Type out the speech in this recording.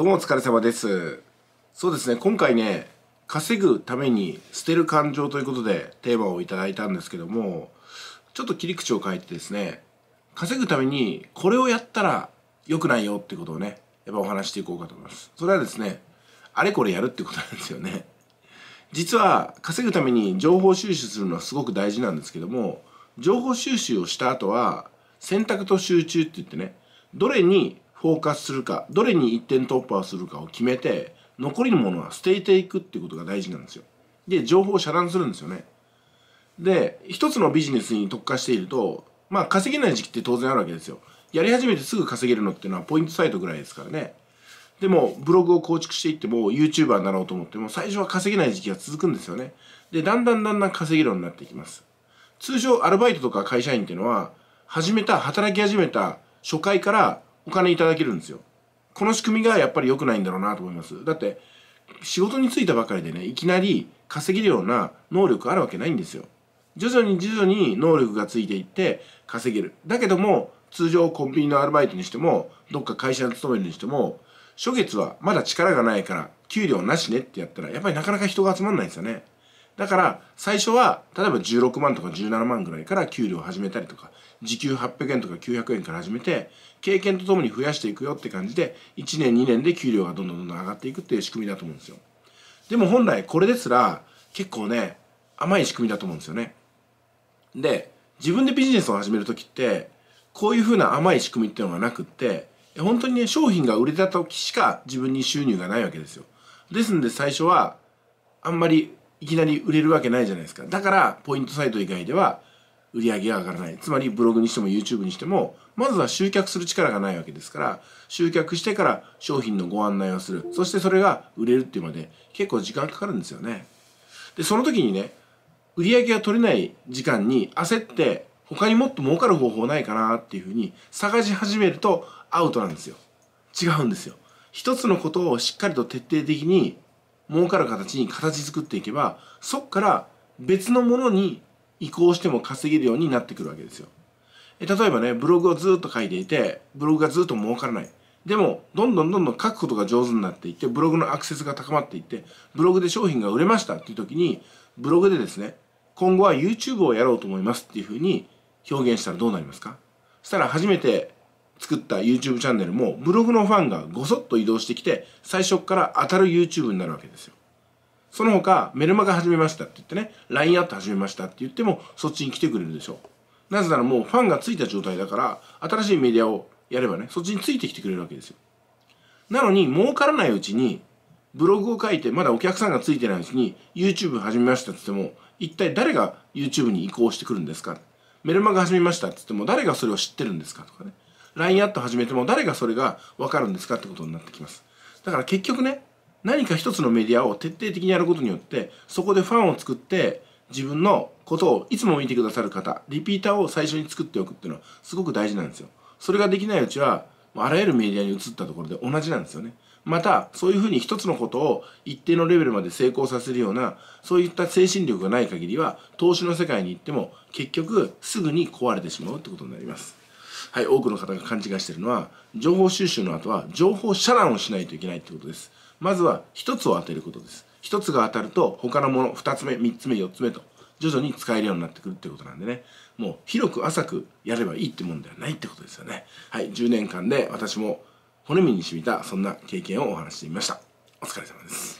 どうもお疲れ様です。そうですね、今回ね、稼ぐために捨てる感情ということでテーマをいただいたんですけども、ちょっと切り口を変えてですね、稼ぐためにこれをやったら良くないよってことをね、やっぱお話していこうかと思います。それはですね、あれこれやるってことなんですよね。実は稼ぐために情報収集するのはすごく大事なんですけども、情報収集をした後は選択と集中って言ってね、どれにフォーカスするかどれに一点突破をするかを決めて残りのものは捨てていくっていうことが大事なんですよで情報を遮断するんですよねで一つのビジネスに特化しているとまあ稼げない時期って当然あるわけですよやり始めてすぐ稼げるのっていうのはポイントサイトぐらいですからねでもブログを構築していっても YouTuber になろうと思っても最初は稼げない時期が続くんですよねでだんだんだんだん稼げるようになっていきます通常アルバイトとか会社員っていうのは始めた働き始めた初回からお金いただけるんですよ。この仕組みがやっぱり良くないんだろうなと思います。だって、仕事に就いたばかりでね、いきなり稼げるような能力あるわけないんですよ。徐々に徐々に能力がついていって稼げる。だけども、通常コンビニのアルバイトにしても、どっか会社に勤めるにしても、初月はまだ力がないから、給料なしねってやったら、やっぱりなかなか人が集まらないんですよね。だから最初は例えば16万とか17万ぐらいから給料を始めたりとか時給800円とか900円から始めて経験とともに増やしていくよって感じで1年2年で給料がどんどんどんどん上がっていくっていう仕組みだと思うんですよでも本来これですら結構ね甘い仕組みだと思うんですよねで自分でビジネスを始める時ってこういうふうな甘い仕組みっていうのがなくって本当にね商品が売れた時しか自分に収入がないわけですよですんで最初はあんまりいきなり売れるわけないじゃないですかだからポイントサイト以外では売り上げが上がらないつまりブログにしても YouTube にしてもまずは集客する力がないわけですから集客してから商品のご案内をするそしてそれが売れるっていうまで結構時間かかるんですよねでその時にね売り上げが取れない時間に焦って他にもっと儲かる方法ないかなっていうふうに探し始めるとアウトなんですよ違うんですよ一つのことをしっかりと徹底的に儲かる形に形作っていけばそっから別のものに移行しても稼げるようになってくるわけですよ。例えばねブログをずっと書いていてブログがずっと儲からない。でもどんどんどんどん書くことが上手になっていってブログのアクセスが高まっていってブログで商品が売れましたっていう時にブログでですね今後は YouTube をやろうと思いますっていうふうに表現したらどうなりますかそしたら初めて作った YouTube チャンネルもブログのファンがごそっと移動してきて最初から当たる YouTube になるわけですよ。その他メルマガ始めましたって言ってね LINE アット始めましたって言ってもそっちに来てくれるでしょう。なぜならもうファンがついた状態だから新しいメディアをやればねそっちについてきてくれるわけですよ。なのに儲からないうちにブログを書いてまだお客さんがついてないうちに YouTube 始めましたって言っても一体誰が YouTube に移行してくるんですかメルマガ始めましたって言っても誰がそれを知ってるんですかとかね LINE アット始めても誰がそれが分かるんですかってことになってきます。だから結局ね、何か一つのメディアを徹底的にやることによって、そこでファンを作って、自分のことをいつも見てくださる方、リピーターを最初に作っておくっていうのはすごく大事なんですよ。それができないうちは、あらゆるメディアに移ったところで同じなんですよね。また、そういうふうに一つのことを一定のレベルまで成功させるような、そういった精神力がない限りは、投資の世界に行っても、結局、すぐに壊れてしまうってことになります。はい、多くの方が勘違いしているのは情報収集の後は情報遮断をしないといけないってことですまずは1つを当てることです1つが当たると他のもの2つ目3つ目4つ目と徐々に使えるようになってくるってことなんでねもう広く浅くやればいいってもんではないってことですよねはい10年間で私も骨身に染みたそんな経験をお話してみましたお疲れ様です